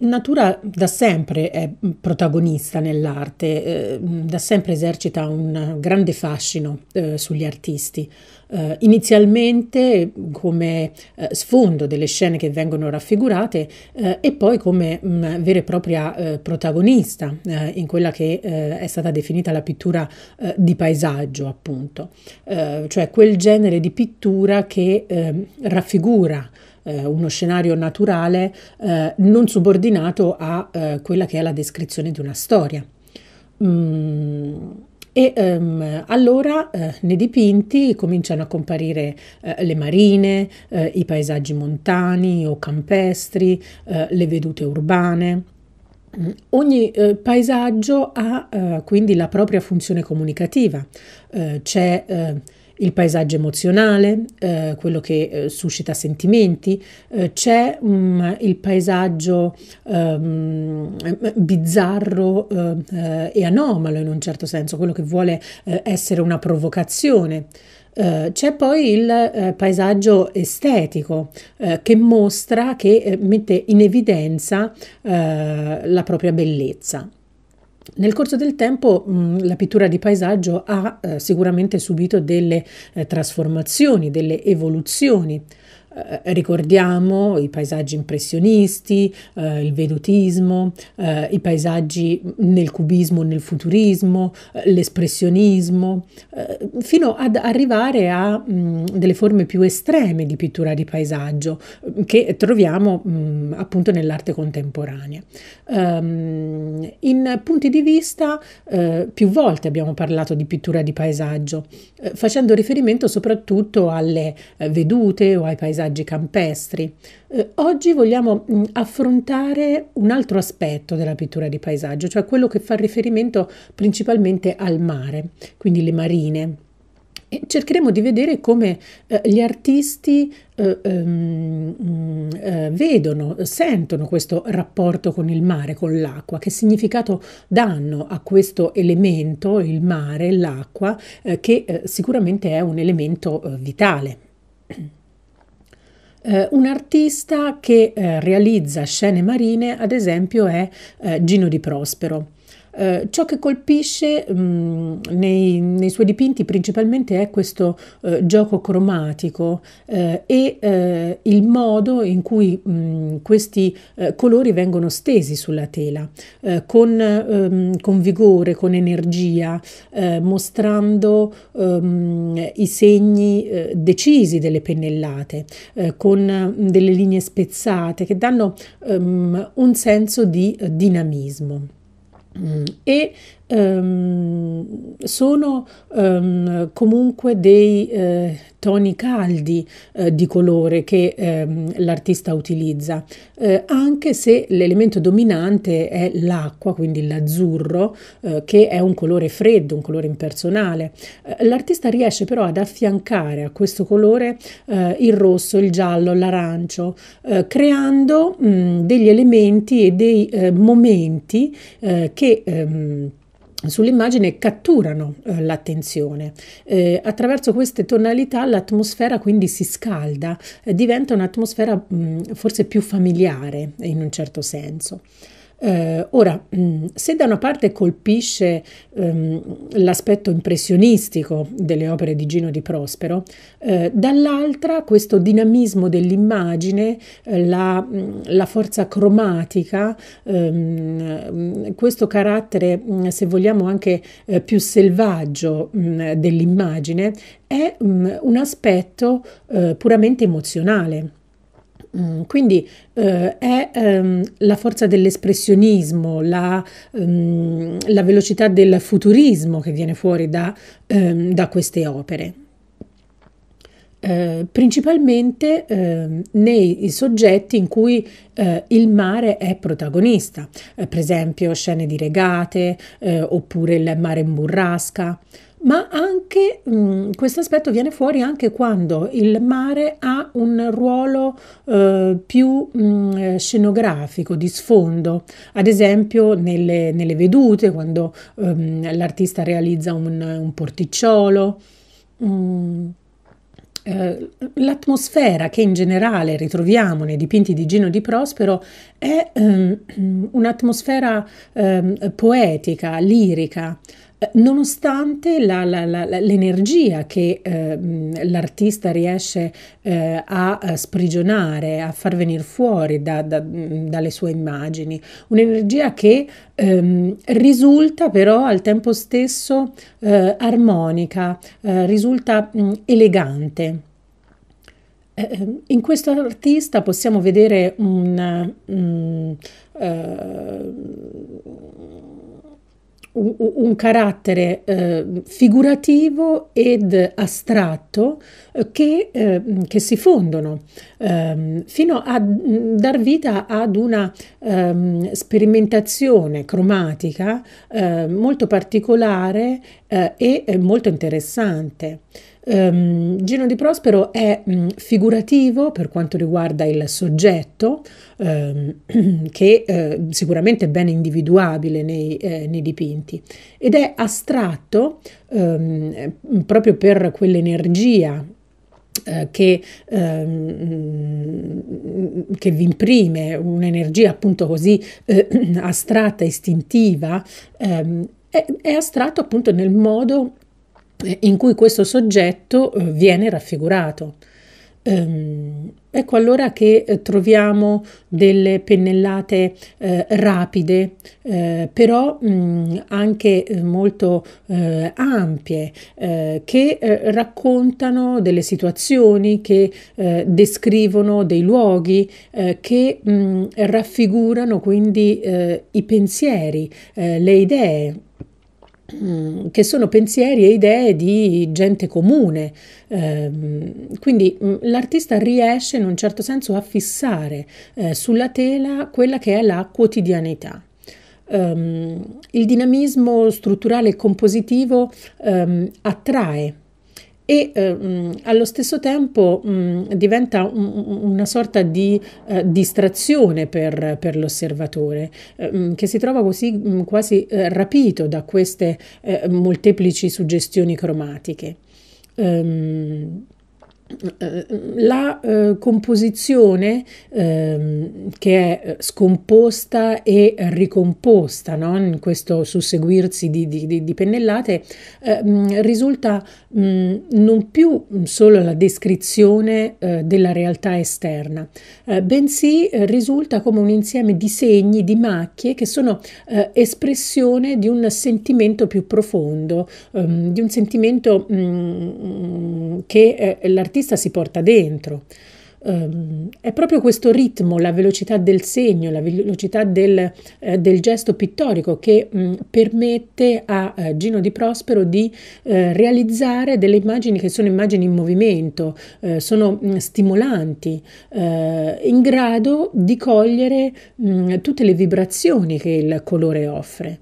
natura da sempre è protagonista nell'arte, eh, da sempre esercita un grande fascino eh, sugli artisti. Eh, inizialmente come eh, sfondo delle scene che vengono raffigurate eh, e poi come mh, vera e propria eh, protagonista in quella che è stata definita la pittura di paesaggio, appunto, cioè quel genere di pittura che ehm, raffigura eh, uno scenario naturale eh, non subordinato a eh, quella che è la descrizione di una storia. Mm. E um, allora eh, nei dipinti cominciano a comparire eh, le marine, eh, i paesaggi montani o campestri, eh, le vedute urbane. Mm, ogni eh, paesaggio ha eh, quindi la propria funzione comunicativa. c'è il paesaggio emozionale, eh, quello che eh, suscita sentimenti, eh, c'è mh, mm, il paesaggio ehm, bizzarro eh, eh, e anomalo in un certo senso, quello che vuole eh, essere una provocazione. Uh, c'è poi il uh, paesaggio estetico uh, che mostra, che mette in evidenza la propria bellezza. Nel corso del tempo mm, la pittura di paesaggio ha eh, sicuramente subito delle eh, trasformazioni, delle evoluzioni. Eh, ricordiamo i paesaggi impressionisti, eh, il vedutismo, eh, i paesaggi nel cubismo, nel futurismo, eh, l'espressionismo, eh, fino ad arrivare a mh, mm, delle forme più estreme di pittura di paesaggio mm, che troviamo mh, mm, appunto nell'arte contemporanea. Um, in punti di vista più volte abbiamo parlato di pittura di paesaggio, facendo riferimento soprattutto alle vedute o ai paesaggi paesaggi campestri. Eh, oggi vogliamo mh, mm, affrontare un altro aspetto della pittura di paesaggio, cioè quello che fa riferimento principalmente al mare, quindi le marine. E cercheremo di vedere come eh, gli artisti eh, ehm, mm, eh, vedono, sentono questo rapporto con il mare, con l'acqua, che significato danno a questo elemento, il mare, l'acqua, eh, che eh, sicuramente è un elemento eh, vitale. Eh, un artista che eh, realizza scene marine, ad esempio, è eh, Gino di Prospero. Eh, ciò che colpisce mh, mm, nei, nei, suoi dipinti principalmente è questo eh, gioco cromatico eh, e eh, il modo in cui mh, mm, questi eh, colori vengono stesi sulla tela con, ehm, con, vigore, con energia, mostrando ehm, i segni decisi delle pennellate, con mm, delle linee spezzate che danno ehm, un senso di dinamismo. Et Um, sono um, comunque dei eh, toni caldi eh, di colore che ehm, l'artista utilizza, eh, anche se l'elemento dominante è l'acqua, quindi l'azzurro, eh, che è un colore freddo, un colore impersonale. Eh, l'artista riesce però ad affiancare a questo colore eh, il rosso, il giallo, l'arancio, creando mh, mm, degli elementi e dei momenti che ehm, sull'immagine catturano eh, l'attenzione. Eh, attraverso queste tonalità l'atmosfera quindi si scalda, eh, diventa un'atmosfera mh, forse più familiare in un certo senso. Eh, ora, mm, se da una parte colpisce ehm, l'aspetto impressionistico delle opere di Gino di Prospero, eh, dall'altra questo dinamismo dell'immagine, eh, la, mm, la, forza cromatica, ehm, mm, questo carattere, se vogliamo, anche eh, più selvaggio dell'immagine, è un aspetto eh, puramente emozionale. Mm, quindi eh, è ehm, la forza dell'espressionismo, la, ehm, la, velocità del futurismo che viene fuori da, ehm, da queste opere. Eh, principalmente eh, nei soggetti in cui eh, il mare è protagonista, eh, per esempio scene di regate eh, oppure il mare in burrasca ma anche mh, mm, questo aspetto viene fuori anche quando il mare ha un ruolo eh, più mh, mm, scenografico, di sfondo, ad esempio nelle, nelle vedute, quando ehm, l'artista realizza un, un porticciolo. Mh, mm, eh, l'atmosfera che in generale ritroviamo nei dipinti di Gino di Prospero è um, un'atmosfera um, poetica, lirica, eh, nonostante la, la, la, l'energia che eh, l'artista riesce eh, a eh, sprigionare, a far venire fuori da, da, dalle sue immagini, un'energia che ehm, risulta però al tempo stesso eh, armonica, eh, risulta mh, elegante. Ehm, in questo artista possiamo vedere un, um, uh, un, un carattere eh, figurativo ed astratto eh, che, eh, che si fondono ehm, fino a mm, dar vita ad una ehm, sperimentazione cromatica eh, molto particolare eh, e molto interessante. Um, ehm, Gino di Prospero è um, figurativo per quanto riguarda il soggetto, um, che uh, sicuramente è ben individuabile nei, eh, nei dipinti, ed è astratto ehm, proprio per quell'energia eh, che, ehm, che, vi imprime un'energia appunto così eh, astratta, istintiva, ehm, è, è astratto appunto nel modo in cui questo soggetto eh, viene raffigurato. Ehm, ecco allora che eh, troviamo delle pennellate eh, rapide, eh, però mh, mm, anche eh, molto eh, ampie, che raccontano delle situazioni, che descrivono dei luoghi, che mh, mm, raffigurano quindi i pensieri, le idee, Mm, che sono pensieri e idee di gente comune. Ehm, quindi mm, l'artista riesce in un certo senso a fissare eh, sulla tela quella che è la quotidianità. Ehm, il dinamismo strutturale e compositivo ehm, attrae e ehm, allo stesso tempo mh, diventa un, una sorta di eh, distrazione per, per l'osservatore ehm, che si trova così mh, quasi eh, rapito da queste eh, molteplici suggestioni cromatiche. Ehm, la eh, composizione eh, che è eh, scomposta e ricomposta no? in questo susseguirsi di, di, di pennellate eh, risulta mh, mm, non più solo la descrizione eh, della realtà esterna eh, bensì risulta come un insieme di segni di macchie che sono espressione di un sentimento più profondo ehm, di un sentimento mh, mm, che eh, l'artista si porta dentro. Um, è proprio questo ritmo, la velocità del segno, la velocità del, eh, del gesto pittorico che mh, mm, permette a eh, Gino di Prospero di eh, realizzare delle immagini che sono immagini in movimento, eh, sono mh, mm, stimolanti, eh, in grado di cogliere mh, mm, tutte le vibrazioni che il colore offre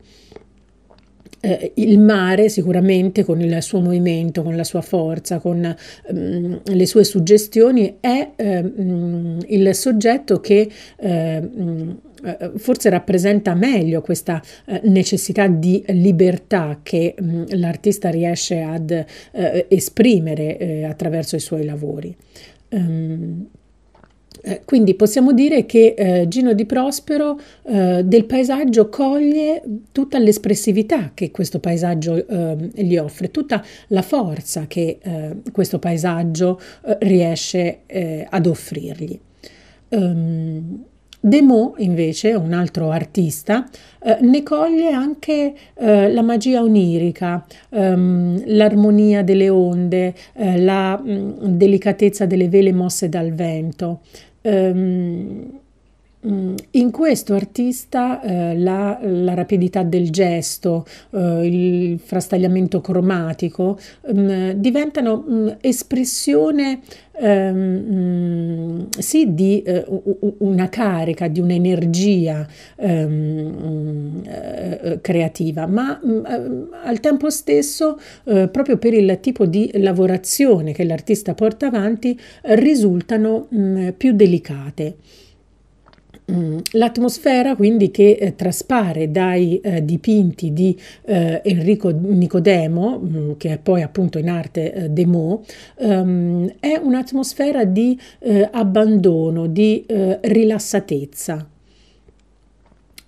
eh, il mare sicuramente con il suo movimento, con la sua forza, con ehm, le sue suggestioni è ehm, mm, il soggetto che ehm, eh, forse rappresenta meglio questa eh, necessità di libertà che mm, l'artista riesce ad eh, esprimere attraverso i suoi lavori. Ehm, eh, quindi possiamo dire che eh, Gino di Prospero eh, del paesaggio coglie tutta l'espressività che questo paesaggio ehm, gli offre, tutta la forza che eh, questo paesaggio eh, riesce ad offrirgli. Um, De Mo, invece, un altro artista, eh, ne coglie anche eh, la magia onirica, ehm, l'armonia delle onde, eh, la mh, mm, delicatezza delle vele mosse dal vento. Ehm, Mm, in questo artista eh, la, la, rapidità del gesto, eh, il frastagliamento cromatico mh, mm, diventano mh, mm, espressione ehm, sì, di eh, una carica, di un'energia ehm, eh, creativa, ma mh, eh, al tempo stesso, eh, proprio per il tipo di lavorazione che l'artista porta avanti, risultano più delicate. Mm, l'atmosfera quindi che eh, traspare dai eh, dipinti di eh, Enrico Nicodemo, mh, mm, che è poi appunto in arte eh, Demo, um, è un'atmosfera di eh, abbandono, di eh, rilassatezza.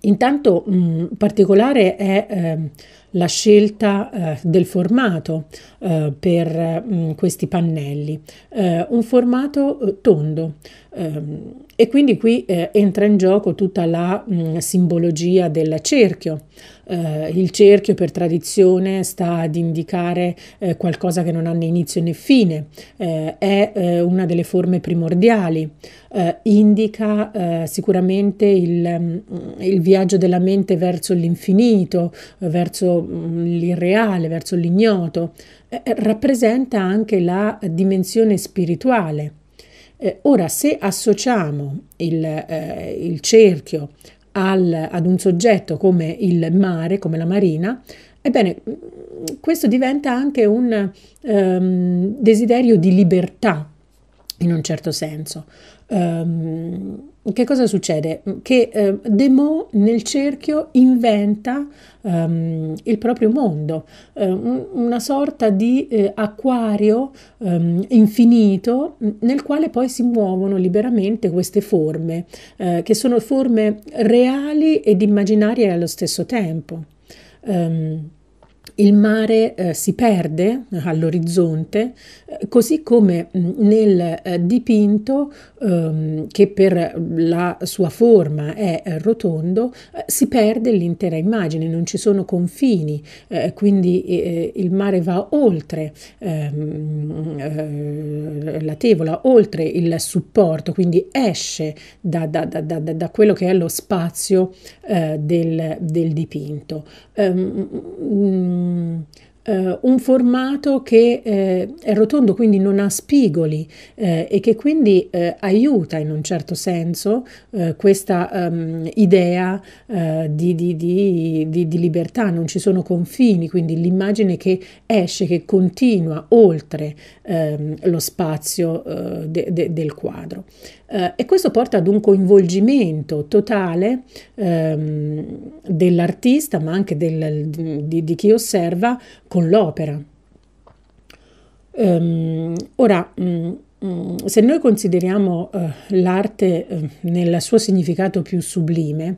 Intanto mh, mm, particolare è ehm, la scelta eh, del formato eh, per mh, mm, questi pannelli, eh, un formato eh, tondo. Ehm, e quindi qui eh, entra in gioco tutta la mh, mm, simbologia del cerchio eh, il cerchio per tradizione sta ad indicare eh, qualcosa che non ha né inizio né fine, eh, è eh, una delle forme primordiali, eh, indica sicuramente il, mm, il, viaggio della mente verso l'infinito, verso mm, l'irreale, verso l'ignoto, rappresenta anche la dimensione spirituale. Eh, ora, se associamo il, eh, il cerchio al, ad un soggetto come il mare, come la marina, ebbene questo diventa anche un um, desiderio di libertà in un certo senso. Um, che cosa succede? Che eh, Demo nel cerchio inventa um, il proprio mondo, um, una sorta di eh, acquario um, infinito nel quale poi si muovono liberamente queste forme, eh, che sono forme reali ed immaginarie allo stesso tempo. Um, il mare eh, si perde eh, all'orizzonte, eh, così come mm, nel eh, dipinto ehm, che per la sua forma è rotondo, si perde l'intera immagine, non ci sono confini, quindi il mare va oltre ehm, la tevola oltre il supporto, quindi esce da, da, da, da quello che è lo spazio eh, del, del, dipinto. Um, um, eh, un formato che eh, è rotondo, quindi non ha spigoli eh, e che quindi eh, aiuta in un certo senso eh, questa um, idea eh, di, di, di, di, libertà, non ci sono confini, quindi l'immagine che esce, che continua oltre ehm, lo spazio de, de, del quadro. Eh, e questo porta ad un coinvolgimento totale ehm, dell'artista, ma anche del, di, di chi osserva, con l'opera. Um, ora, um, se noi consideriamo uh, l'arte uh, nel suo significato più sublime,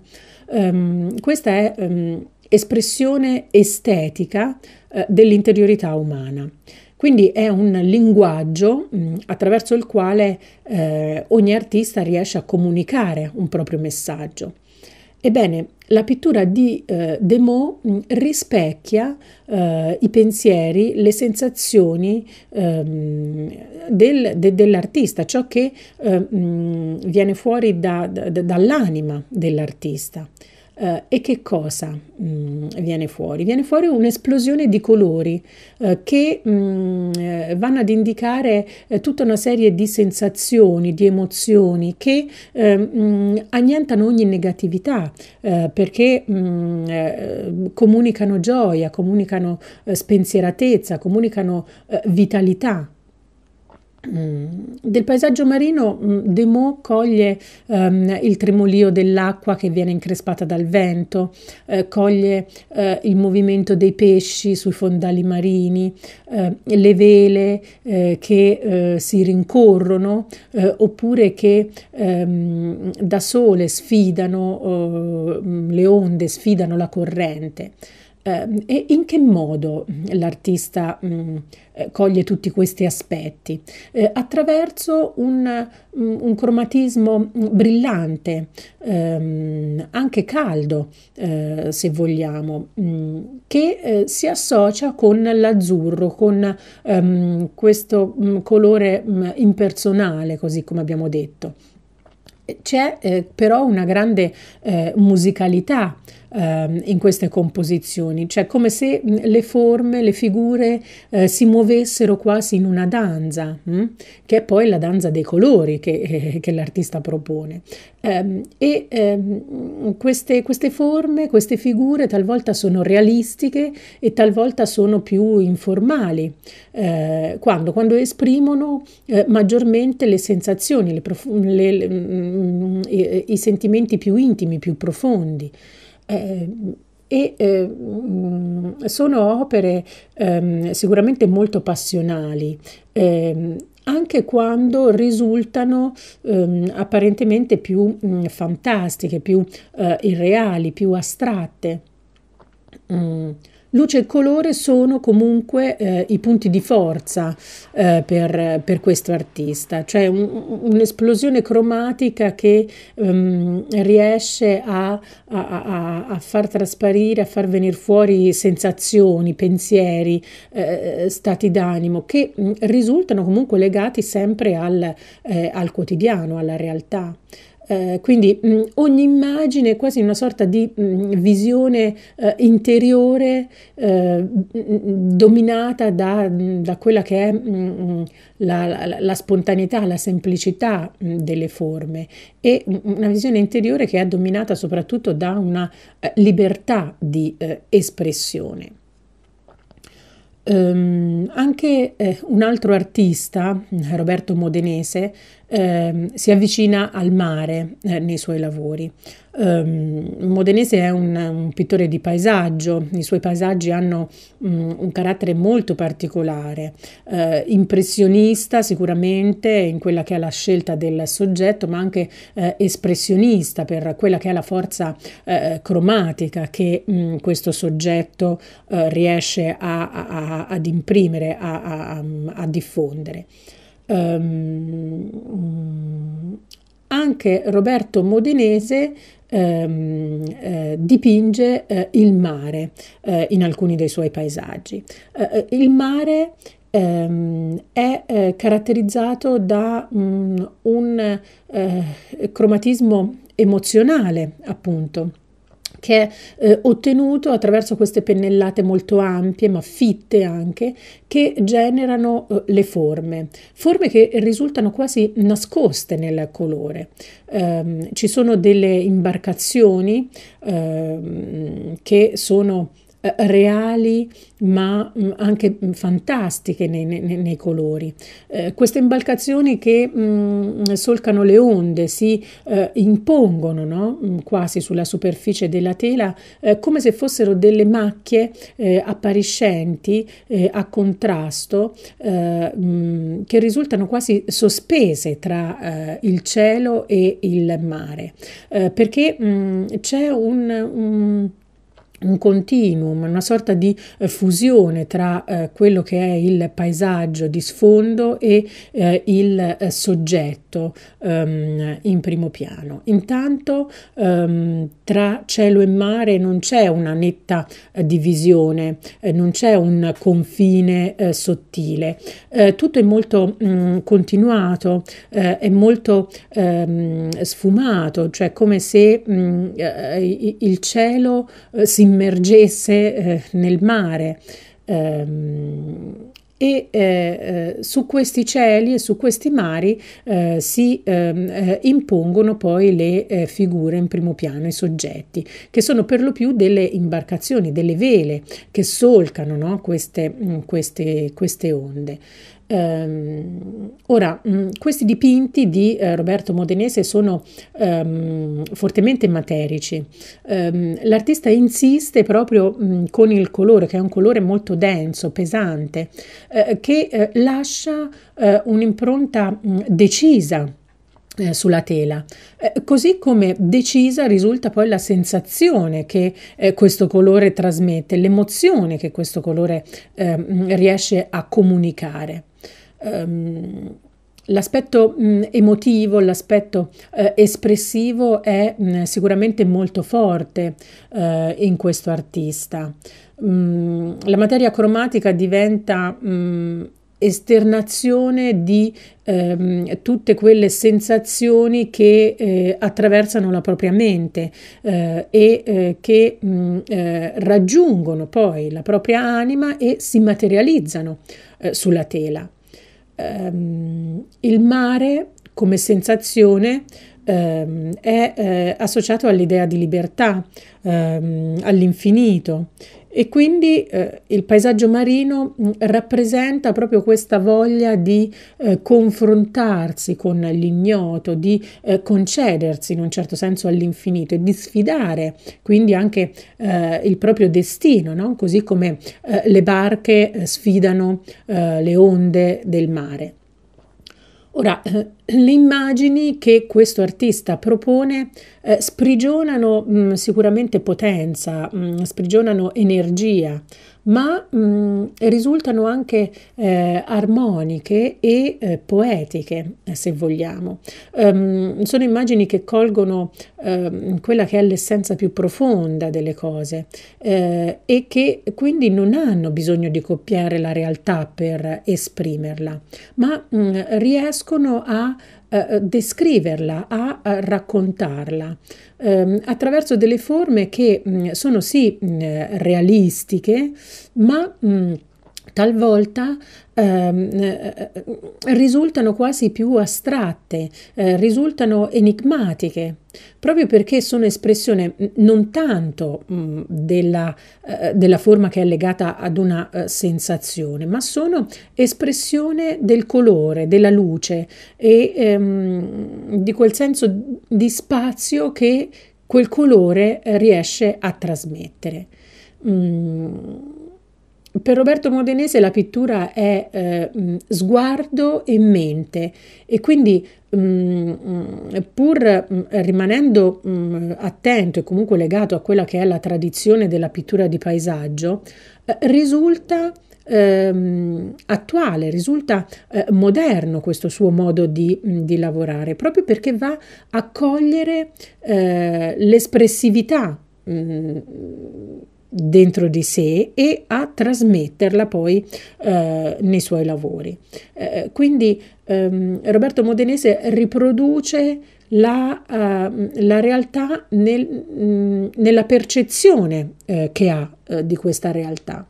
ehm, questa è ehm, espressione estetica uh, dell'interiorità umana. Quindi è un linguaggio mh, mm, attraverso il quale eh, ogni artista riesce a comunicare un proprio messaggio. Ebbene, la pittura di eh, Demo mm, rispecchia eh, i pensieri, le sensazioni ehm, del, de, dell'artista, ciò che eh, mh, mm, viene fuori da, da, dall'anima dell'artista. Eh, e che cosa mh, mm, viene fuori? Viene fuori un'esplosione di colori eh, che mh, mm, eh, vanno ad indicare eh, tutta una serie di sensazioni, di emozioni che mh, ehm, mm, annientano ogni negatività eh, perché eh, comunicano gioia, comunicano spensieratezza, comunicano vitalità. Mm. Del paesaggio marino mm, De Mo coglie ehm, il tremolio dell'acqua che viene increspata dal vento, eh, coglie eh, il movimento dei pesci sui fondali marini, eh, le vele eh, che eh, si rincorrono eh, oppure che ehm, da sole sfidano oh, mm, le onde, sfidano la corrente. Ehm, e in che modo mm, l'artista mh, mm, eh, coglie tutti questi aspetti? Eh, attraverso un, mm, un, cromatismo brillante, ehm, anche caldo, eh, se vogliamo, mh, che eh, si associa con l'azzurro, con ehm, questo mh, colore impersonale, così come abbiamo detto. C'è eh, però una grande eh, musicalità ehm, in queste composizioni, cioè come se mm, le forme, le figure eh, si muovessero quasi in una danza, hm? che è poi la danza dei colori che, eh, che l'artista propone. Ehm, e ehm, queste, queste forme, queste figure talvolta sono realistiche e talvolta sono più informali, eh, quando, quando, esprimono eh, maggiormente le sensazioni, le prof- le, le, mh, mm, i, i sentimenti più intimi, più profondi. Eh, e eh, sono opere eh, sicuramente molto passionali, ehm, anche quando risultano ehm, apparentemente più mh, mm, fantastiche, più eh, irreali, più astratte. Mm. Luce e colore sono comunque eh, i punti di forza eh, per, per, questo artista, cioè un, un'esplosione cromatica che um, riesce a, a, a, far trasparire, a far venire fuori sensazioni, pensieri, eh, stati d'animo che mm, risultano comunque legati sempre al, eh, al quotidiano, alla realtà. Eh, quindi mh, mm, ogni immagine è quasi una sorta di mh, mm, visione eh, interiore eh, mm, dominata da, da, quella che è mh, la, la, la, spontaneità, la semplicità delle forme e una visione interiore che è dominata soprattutto da una eh, libertà di eh, espressione. Um, anche eh, un altro artista, Roberto Modenese, eh, si avvicina al mare eh, nei suoi lavori. Um, Modenese è un, un, pittore di paesaggio, i suoi paesaggi hanno um, un carattere molto particolare, uh, impressionista sicuramente in quella che è la scelta del soggetto, ma anche uh, espressionista per quella che è la forza uh, cromatica che um, questo soggetto riesce a, a, a, ad imprimere, a diffondere. Um, anche Roberto Modenese Ehm, eh, dipinge eh, il mare eh, in alcuni dei suoi paesaggi. Eh, eh, il mare ehm, è eh, caratterizzato da mh, mm, un cromatismo emozionale, appunto che è eh, ottenuto attraverso queste pennellate molto ampie, ma fitte anche, che generano eh, le forme, forme che risultano quasi nascoste nel colore. Eh, ci sono delle imbarcazioni ehm, che sono eh, reali ma mm, anche mm, fantastiche nei, nei, nei colori. Eh, queste imbalcazioni che mh, mm, solcano le onde si eh, impongono no? quasi sulla superficie della tela eh, come se fossero delle macchie eh, appariscenti eh, a contrasto mh, che risultano quasi sospese tra il cielo e il mare perché mh, c'è un, un un continuum, una sorta di eh, fusione tra eh, quello che è il paesaggio di sfondo e eh, il eh, soggetto tutto um, in primo piano. Intanto um, tra cielo e mare non c'è una netta eh, divisione, eh, non c'è un confine eh, sottile. Eh, tutto è molto mh, mm, continuato, eh, è molto mh, ehm, sfumato, cioè come se mh, mm, eh, il cielo si immergesse nel mare. Um, e eh, eh, su questi cieli e su questi mari eh, si ehm, eh, impongono poi le eh, figure in primo piano, i soggetti, che sono per lo più delle imbarcazioni, delle vele che solcano no? queste, mm, queste, queste onde. Um, ora, mh, mm, questi dipinti di eh, Roberto Modenese sono um, fortemente materici. Um, l'artista insiste proprio mh, mm, con il colore, che è un colore molto denso, pesante, eh, che eh, lascia eh, un'impronta mh, mm, decisa eh, sulla tela. Eh, così come decisa risulta poi la sensazione che eh, questo colore trasmette, l'emozione che questo colore ehm, riesce a comunicare. Um, L'aspetto mm, emotivo, l'aspetto eh, espressivo è mh, mm, sicuramente molto forte eh, in questo artista. Mh, mm, la materia cromatica diventa esternazione di ehm, tutte quelle sensazioni che eh, attraversano la propria mente eh, e eh, che mh, mm, eh, raggiungono poi la propria anima e si materializzano eh, sulla tela. Ehm, il mare come sensazione ehm, è eh, associato all'idea di libertà, ehm, all'infinito e quindi eh, il paesaggio marino mh, mm, rappresenta proprio questa voglia di eh, confrontarsi con l'ignoto, di eh, concedersi in un certo senso all'infinito e di sfidare quindi anche eh, il proprio destino, no? così come eh, le barche eh, sfidano le onde del mare. Ora, le immagini che questo artista propone eh, sprigionano mh, mm, sicuramente potenza, mh, mm, sprigionano energia, ma mh, mm, risultano anche eh, armoniche e eh, poetiche, eh, se vogliamo. Um, sono immagini che colgono ehm, quella che è l'essenza più profonda delle cose eh, e che quindi non hanno bisogno di copiare la realtà per esprimerla, ma riescono a eh, eh, descriverla, a, raccontarla ehm, attraverso delle forme che mm, sono sì mm, realistiche, ma mm, talvolta Ehm, eh, eh, risultano quasi più astratte, eh, risultano enigmatiche, proprio perché sono espressione non tanto mh, mm, della, eh, della, forma che è legata ad una eh, sensazione, ma sono espressione del colore, della luce e ehm, di quel senso di spazio che quel colore riesce a trasmettere. Mm per Roberto Modenese la pittura è eh, mm, sguardo e mente e quindi mh, mm, mm, pur mh, rimanendo mh, attento e comunque legato a quella che è la tradizione della pittura di paesaggio, eh, risulta Ehm, attuale, risulta eh, moderno questo suo modo di, di, lavorare, proprio perché va a cogliere eh, l'espressività mh, dentro di sé e a trasmetterla poi eh, nei suoi lavori. Eh, quindi ehm, Roberto Modenese riproduce la, uh, la realtà nel, mh, mm, nella percezione eh, che ha eh, di questa realtà.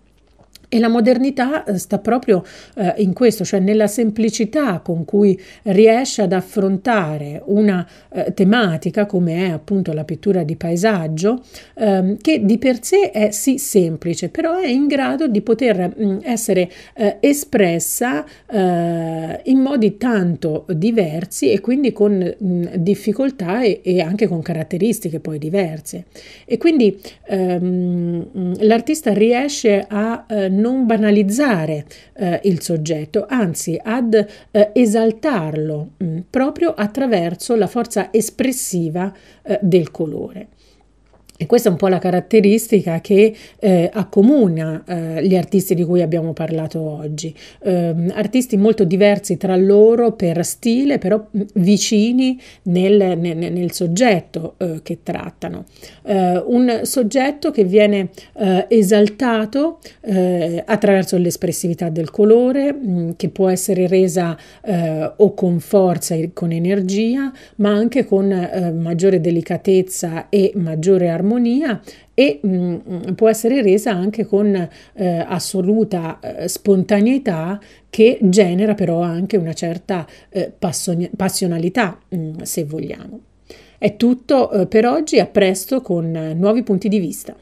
E la modernità eh, sta proprio eh, in questo, cioè nella semplicità con cui riesce ad affrontare una eh, tematica come è appunto la pittura di paesaggio, ehm, che di per sé è sì semplice, però è in grado di poter mh, mm, essere eh, espressa eh, in modi tanto diversi e quindi con mh, mm, difficoltà e, e, anche con caratteristiche poi diverse. E quindi ehm, mm, l'artista riesce a eh, non banalizzare eh, il soggetto, anzi ad eh, esaltarlo mh, mm, proprio attraverso la forza espressiva eh, del colore. E questa è un po' la caratteristica che eh, accomuna eh, gli artisti di cui abbiamo parlato oggi. Eh, artisti molto diversi tra loro per stile, però mm, vicini nel, nel, nel soggetto eh, che trattano. Eh, un soggetto che viene eh, esaltato attraverso l'espressività del colore, mh, mm, che può essere resa o con forza e con energia, ma anche con maggiore delicatezza e maggiore armonia armonia e mh, mm, può essere resa anche con eh, assoluta eh, spontaneità che genera però anche una certa eh, passion- passionalità, mh, mm, se vogliamo. È tutto eh, per oggi, a presto con eh, nuovi punti di vista.